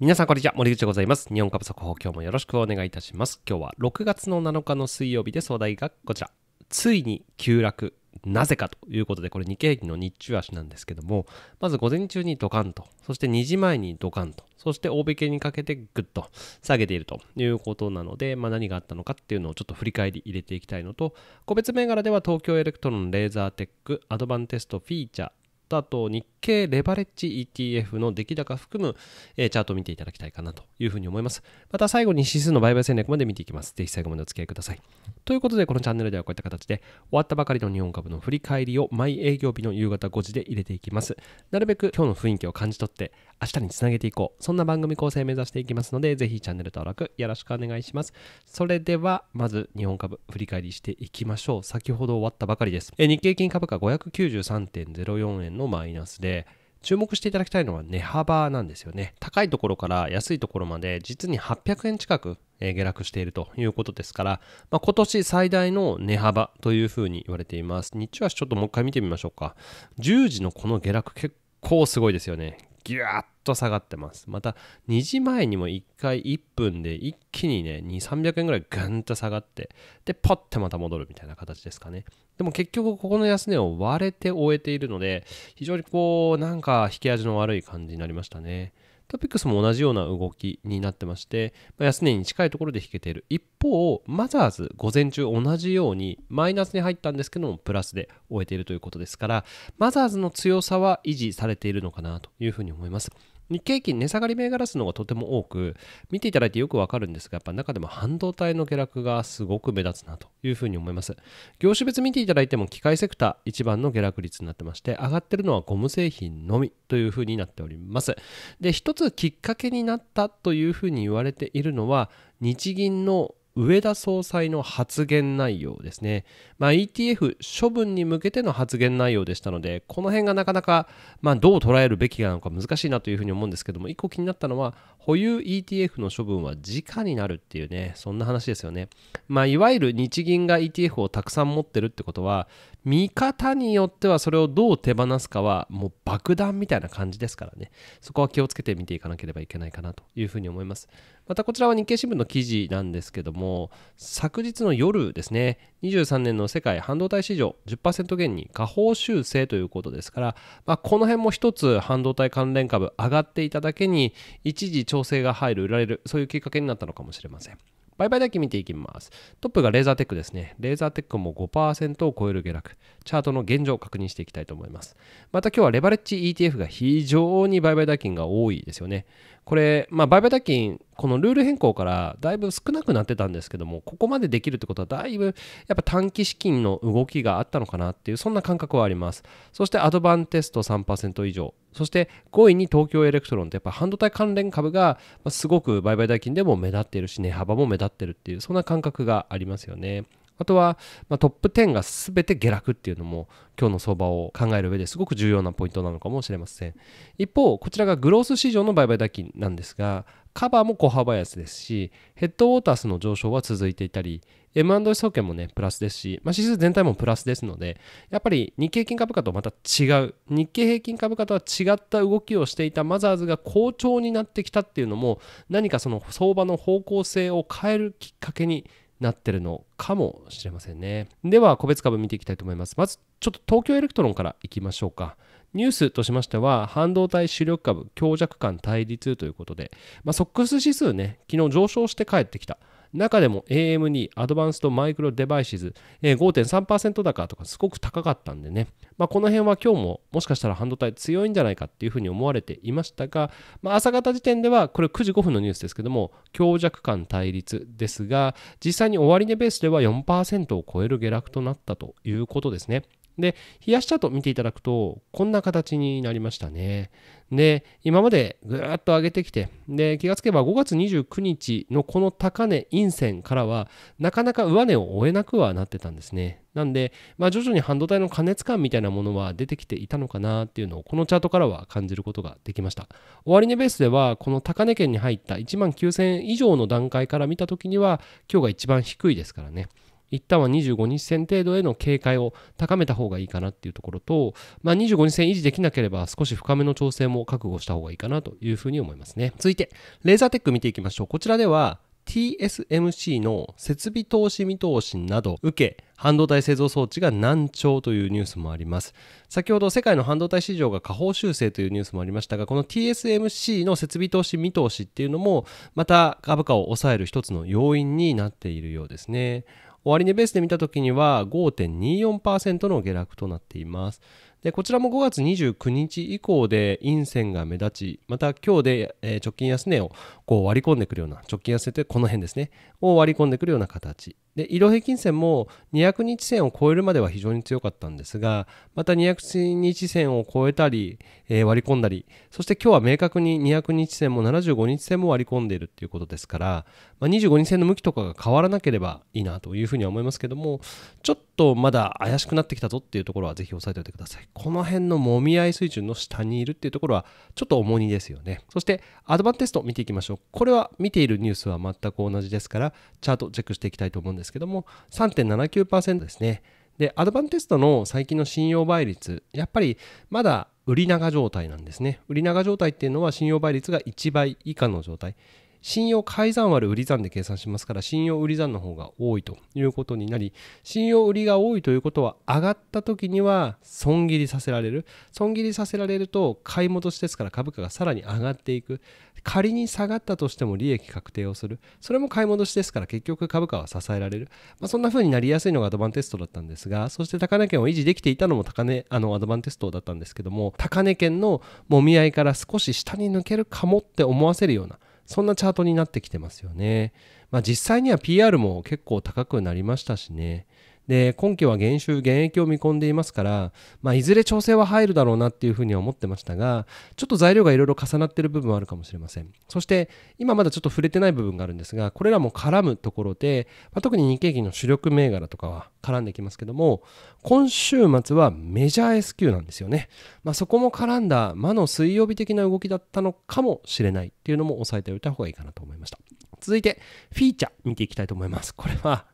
皆さん、こんにちは。森口でございます。日本株速報、今日もよろしくお願いいたします。今日は6月の7日の水曜日です。お題がこちら。ついに急落。なぜかということで、これ日経平均の日中足なんですけども、まず午前中にドカンと、そして2時前にドカンと、そして大引けにかけてグッと下げているということなので、まあ、何があったのかっていうのをちょっと振り返り入れていきたいのと、個別銘柄では東京エレクトロン、レーザーテック、アドバンテスト、フィーチャー、とあと日経レバレッジ ETF の出来高含む、えチャートを見ていただきたいかなというふうに思います。また最後に指数の売買戦略まで見ていきます。ぜひ最後までお付き合いください。ということでこのチャンネルではこういった形で終わったばかりの日本株の振り返りを毎営業日の夕方5時で入れていきます。なるべく今日の雰囲気を感じ取って明日につなげていこう。そんな番組構成目指していきますのでぜひチャンネル登録よろしくお願いします。それではまず日本株振り返りしていきましょう。先ほど終わったばかりです。え日経金株価593.04円ののマイナスで、注目していただきたいのは値幅なんですよね。高いところから安いところまで実に800円近く下落しているということですから、まあ、今年最大の値幅というふうに言われています。日中足ちょっともう一回見てみましょうか。10時のこの下落結構すごいですよね。ギュッと下がってます。また2時前にも1回1分で一気にね、2、300円ぐらいぐんと下がって、で、ポッてまた戻るみたいな形ですかね。でも結局ここの安値を割れて終えているので、非常にこう、なんか引き味の悪い感じになりましたね。トピックスも同じような動きになってまして、まあ、安値に近いところで引けている。一方、マザーズ、午前中同じようにマイナスに入ったんですけども、プラスで終えているということですから、マザーズの強さは維持されているのかなというふうに思います。日経平均値下がり銘柄数の方がとても多く見ていただいてよくわかるんですがやっぱ中でも半導体の下落がすごく目立つなというふうに思います業種別見ていただいても機械セクター一番の下落率になってまして上がってるのはゴム製品のみというふうになっておりますで一つきっかけになったというふうに言われているのは日銀の上田総裁の発言内容ですね、まあ、ETF 処分に向けての発言内容でしたのでこの辺がなかなか、まあ、どう捉えるべきなのか難しいなというふうに思うんですけども1個気になったのは保有 ETF の処分は直になるっていうねそんな話ですよね、まあ、いわゆる日銀が ETF をたくさん持ってるってことは見方によってはそれをどう手放すかはもう爆弾みたいな感じですからねそこは気をつけて見ていかなければいけないかなというふうに思いますまたこちらは日経新聞の記事なんですけどもも昨日の夜ですね23年の世界半導体市場10%減に下方修正ということですから、まあ、この辺も一つ半導体関連株上がっていただけに一時調整が入る売られるそういうきっかけになったのかもしれません。売買だけ見ていきます。トップがレーザーテックですね。レーザーテックも5%を超える下落。チャートの現状を確認していきたいと思います。また今日はレバレッジ ETF が非常に売買代金が多いですよね。これ、まあ、売買代金、このルール変更からだいぶ少なくなってたんですけども、ここまでできるってことは、だいぶやっぱ短期資金の動きがあったのかなっていう、そんな感覚はあります。そしてアドバンテスト3%以上、そして5位に東京エレクトロンって、やっぱ半導体関連株がすごく売買代金でも目立っているし、値幅も目立ってるっていう、そんな感覚がありますよね。あとは、まあ、トップ10が全て下落っていうのも今日の相場を考える上ですごく重要なポイントなのかもしれません一方こちらがグロース市場の売買代金なんですがカバーも小幅安ですしヘッドウォータースの上昇は続いていたり M&S 総研もねプラスですし、まあ、指数全体もプラスですのでやっぱり日経平均株価とまた違う日経平均株価とは違った動きをしていたマザーズが好調になってきたっていうのも何かその相場の方向性を変えるきっかけになってるのかもしれませんね。では、個別株見ていきたいと思います。まず、ちょっと東京エレクトロンからいきましょうか。ニュースとしましては、半導体主力株強弱間対立ということで、まあ、ソックス指数ね、昨日上昇して帰ってきた。中でも AM2 アドバンストマイクロデバイシズ、えー、5.3%高とかすごく高かったんでね、まあ、この辺は今日ももしかしたら半導体強いんじゃないかっていうふうに思われていましたが、まあ、朝方時点ではこれ9時5分のニュースですけども強弱感対立ですが実際に終値ベースでは4%を超える下落となったということですね。で、冷やしチャート見ていただくと、こんな形になりましたね。で、今までぐーっと上げてきて、で、気がつけば5月29日のこの高値陰線からは、なかなか上値を追えなくはなってたんですね。なんで、まあ徐々に半導体の過熱感みたいなものは出てきていたのかなっていうのを、このチャートからは感じることができました。終値ベースでは、この高値圏に入った1万9000円以上の段階から見たときには、今日が一番低いですからね。一旦は25日線程度への警戒を高めた方がいいかなっていうところと、まあ、25日線維持できなければ少し深めの調整も覚悟した方がいいかなというふうに思いますね。続いて、レーザーテック見ていきましょう。こちらでは TSMC の設備投資見通しなど受け、半導体製造装置が難聴というニュースもあります先ほど世界の半導体市場が下方修正というニュースもありましたがこの TSMC の設備投資見通しっていうのもまた株価を抑える一つの要因になっているようですね終値ベースで見たときには5.24%の下落となっています。でこちらも5月29日以降で陰線が目立ちまた今日で、直近安値をこう割り込んでくるような直近安値ってこの辺ですねを割り込んでくるような形で移動平均線も200日線を超えるまでは非常に強かったんですがまた200日線を超えたり、えー、割り込んだりそして今日は明確に200日線も75日線も割り込んでいるということですから、まあ、25日線の向きとかが変わらなければいいなというふうには思いますけどもちょっとまだ怪しくなってきたぞっていうところはぜひ押さえておいてくださいこの辺のもみ合い水準の下にいるっていうところはちょっと重荷ですよねそしてアドバンテスト見ていきましょうこれは見ているニュースは全く同じですからチャートチェックしていきたいと思いますですけども3.79%ですねでアドバンテストの最近の信用倍率やっぱりまだ売り長状態なんですね売り長状態っていうのは信用倍率が1倍以下の状態信用改ざん割る売り算で計算しますから信用売り算の方が多いということになり信用売りが多いということは上がった時には損切りさせられる損切りさせられると買い戻しですから株価がさらに上がっていく仮に下がったとしても利益確定をするそれも買い戻しですから結局株価は支えられる、まあ、そんな風になりやすいのがアドバンテストだったんですがそして高値圏を維持できていたのも高値あのアドバンテストだったんですけども高値圏のもみ合いから少し下に抜けるかもって思わせるようなそんなチャートになってきてますよね。まあ実際には PR も結構高くなりましたしね。で、今期は減収、減益を見込んでいますから、まあ、いずれ調整は入るだろうなっていうふうには思ってましたが、ちょっと材料がいろいろ重なってる部分はあるかもしれません。そして、今まだちょっと触れてない部分があるんですが、これらも絡むところで、まあ、特に日経銀の主力銘柄とかは絡んできますけども、今週末はメジャー S q なんですよね。まあ、そこも絡んだ魔の水曜日的な動きだったのかもしれないっていうのも押さえておいた方がいいかなと思いました。続いて、フィーチャー見ていきたいと思います。これは、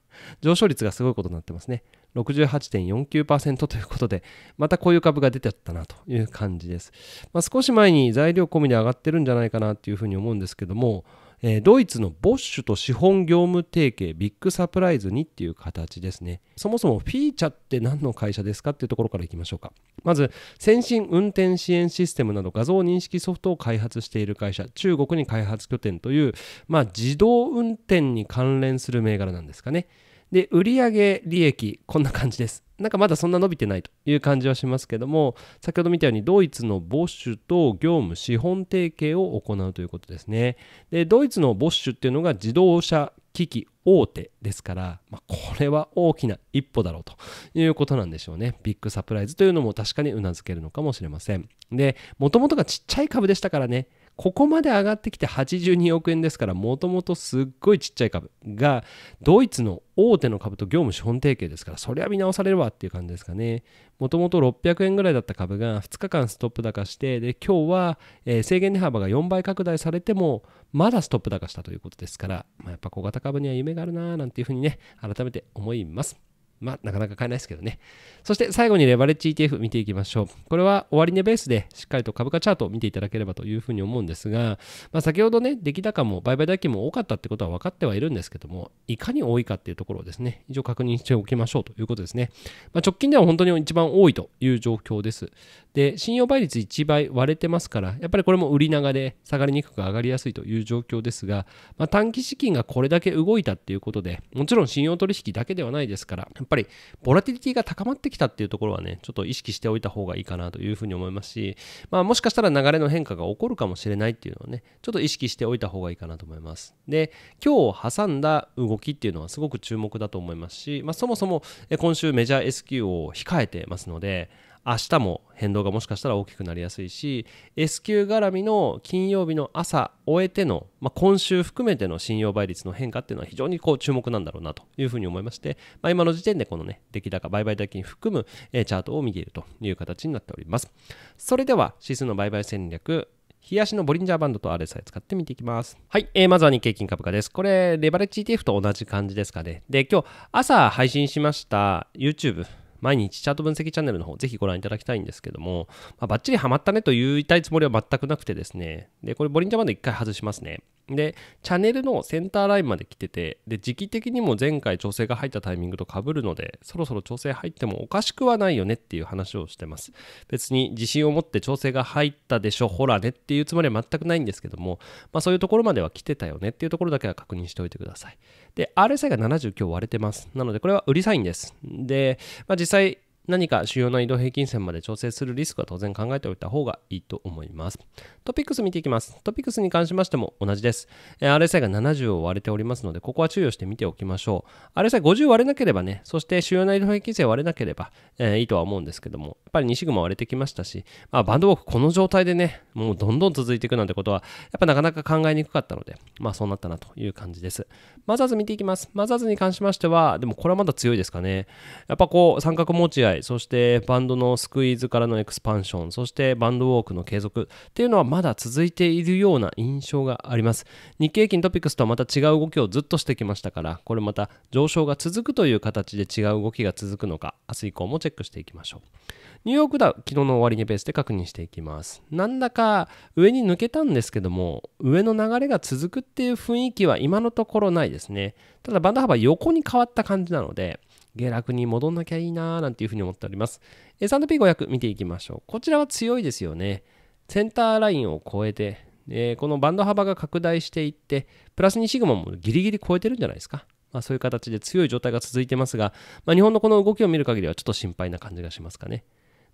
上昇率がすごいことになってますね。68.49%ということで、またこういう株が出てったなという感じです。まあ、少し前に材料込みで上がってるんじゃないかなというふうに思うんですけども、えー、ドイツのボッシュと資本業務提携ビッグサプライズにっていう形ですねそもそもフィーチャって何の会社ですかっていうところからいきましょうかまず先進運転支援システムなど画像認識ソフトを開発している会社中国に開発拠点という、まあ、自動運転に関連する銘柄なんですかねで、売上利益、こんな感じです。なんかまだそんな伸びてないという感じはしますけども、先ほど見たようにドイツのボッシュと業務資本提携を行うということですね。で、ドイツのボッシュっていうのが自動車機器大手ですから、まあ、これは大きな一歩だろうということなんでしょうね。ビッグサプライズというのも確かにうなずけるのかもしれません。で、もともとがちっちゃい株でしたからね。ここまで上がってきて82億円ですからもともとすっごいちっちゃい株がドイツの大手の株と業務資本提携ですからそりゃ見直されるわっていう感じですかねもともと600円ぐらいだった株が2日間ストップ高してで今日は、え制限値幅が4倍拡大されてもまだストップ高したということですから、まあ、やっぱ小型株には夢があるなぁなんていうふうにね改めて思いますまあ、なかなか買えないですけどね。そして最後にレバレッジ ETF 見ていきましょう。これは終値ベースでしっかりと株価チャートを見ていただければというふうに思うんですが、まあ、先ほどね、出来高も売買代金も多かったってことは分かってはいるんですけども、いかに多いかっていうところをですね、一応確認しておきましょうということですね。まあ、直近では本当に一番多いという状況です。で、信用倍率1倍割れてますから、やっぱりこれも売り長で下がりにくく上がりやすいという状況ですが、まあ、短期資金がこれだけ動いたっていうことで、もちろん信用取引だけではないですから、っぱりボラティリティが高まってきたっていうところはね、ちょっと意識しておいた方がいいかなというふうに思いますし、まあ、もしかしたら流れの変化が起こるかもしれないっていうのをね、ちょっと意識しておいた方がいいかなと思います。で、今日挟んだ動きっていうのはすごく注目だと思いますし、まあ、そもそも今週メジャー S q を控えてますので、明日も変動がもしかしたら大きくなりやすいし S q 絡みの金曜日の朝終えての、まあ、今週含めての信用倍率の変化っていうのは非常にこう注目なんだろうなというふうに思いまして、まあ、今の時点でこのね出来高売買代金含む、チャートを見ているという形になっておりますそれでは指数の売買戦略冷やしのボリンジャーバンドと RSI 使ってみていきます。はい、えー、まずは日経金株価です。これ、レバレッジ ETF と同じ感じですかね。で、今日朝配信しました YouTube 毎日チャート分析チャンネルの方、ぜひご覧いただきたいんですけども、まあ、バッチリハマったねと言いたいつもりは全くなくてですね、で、これ、ボリンジャーバンド1回外しますね。でチャンネルのセンターラインまで来ててで時期的にも前回調整が入ったタイミングとかぶるのでそろそろ調整入ってもおかしくはないよねっていう話をしてます別に自信を持って調整が入ったでしょほらねっていうつもりは全くないんですけども、まあ、そういうところまでは来てたよねっていうところだけは確認しておいてくださいで RSI が70今日割れてますなのでこれは売りサインですで、まあ、実際何か主要な移動平均線まで調整するリスクは当然考えておいた方がいいと思います。トピックス見ていきます。トピックスに関しましても同じです。RSI が70を割れておりますので、ここは注意をして見ておきましょう。RSI50 割れなければね、そして主要な移動平均線割れなければ、えー、いいとは思うんですけども、ぱり西軍も割れてきましたし、まあ、バンドウォークこの状態でね、もうどんどん続いていくなんてことは、やっぱなかなか考えにくかったので、まあそうなったなという感じです。マザーズ見ていきます。マザーズに関しましては、でもこれはまだ強いですかね。やっぱこう、三角持ち合い、そしてバンドのスクイーズからのエクスパンション、そしてバンドウォークの継続っていうのはまだ続いているような印象があります。日経金トピックスとはまた違う動きをずっとしてきましたから、これまた上昇が続くという形で違う動きが続くのか、明日以降もチェックしていきましょう。ニューヨークダウ、昨日の終値ベースで確認していきます。なんだか上に抜けたんですけども、上の流れが続くっていう雰囲気は今のところないですね。ただバンド幅横に変わった感じなので、下落に戻んなきゃいいなーなんていうふうに思っております。S&P500 見ていきましょう。こちらは強いですよね。センターラインを超えて、えー、このバンド幅が拡大していって、プラス2シグマもギリギリ超えてるんじゃないですか。まあ、そういう形で強い状態が続いてますが、まあ、日本のこの動きを見る限りはちょっと心配な感じがしますかね。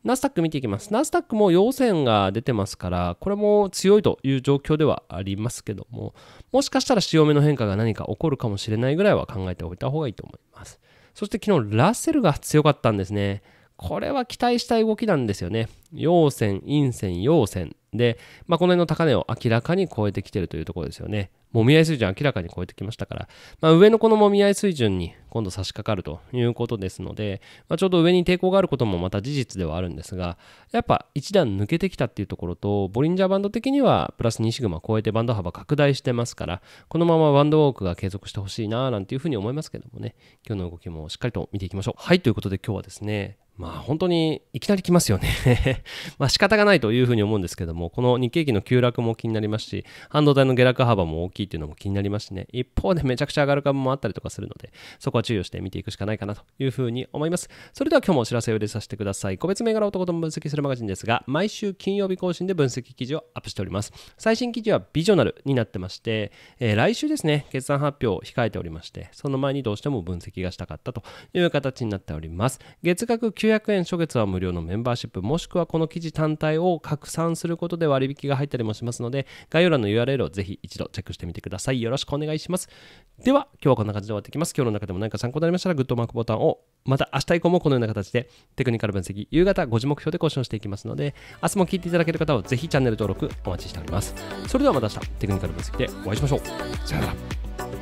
ナスダック見ていきます。ナスダックも陽線が出てますから、これも強いという状況ではありますけども、もしかしたら潮目の変化が何か起こるかもしれないぐらいは考えておいた方がいいと思います。そして昨日、ラッセルが強かったんですね。これは期待したい動きなんですよね。陽線、陰線、陽線で、まあ、この辺の高値を明らかに超えてきてるというところですよね。もみ合い水準明らかに超えてきましたから、まあ、上のこのもみ合い水準に今度差し掛かるということですので、まあ、ちょうど上に抵抗があることもまた事実ではあるんですが、やっぱ一段抜けてきたっていうところと、ボリンジャーバンド的にはプラス2シグマ超えてバンド幅拡大してますから、このままバンドウォークが継続してほしいななんていうふうに思いますけどもね、今日の動きもしっかりと見ていきましょう。はい、ということで今日はですね、まあ本当にいきなり来ますよね まあ仕方がないというふうに思うんですけども、この日経期の急落も気になりますし、半導体の下落幅も大きいというのも気になりますしね、一方でめちゃくちゃ上がる株もあったりとかするので、そこは注意をして見ていくしかないかなというふうに思います。それでは今日もお知らせを入れさせてください。個別銘柄男とと分析するマガジンですが、毎週金曜日更新で分析記事をアップしております。最新記事はビジョナルになってまして、えー、来週ですね、決算発表を控えておりまして、その前にどうしても分析がしたかったという形になっております。月額9 900円初月は無料のメンバーシップもしくはこの記事単体を拡散することで割引が入ったりもしますので概要欄の URL をぜひ一度チェックしてみてくださいよろしくお願いしますでは今日はこんな感じで終わっていきます今日の中でも何か参考になりましたらグッドマークボタンをまた明日以降もこのような形でテクニカル分析夕方5時目標で更新していきますので明日も聞いていただける方はぜひチャンネル登録お待ちしておりますそれではまた明日テクニカル分析でお会いしましょうさよなら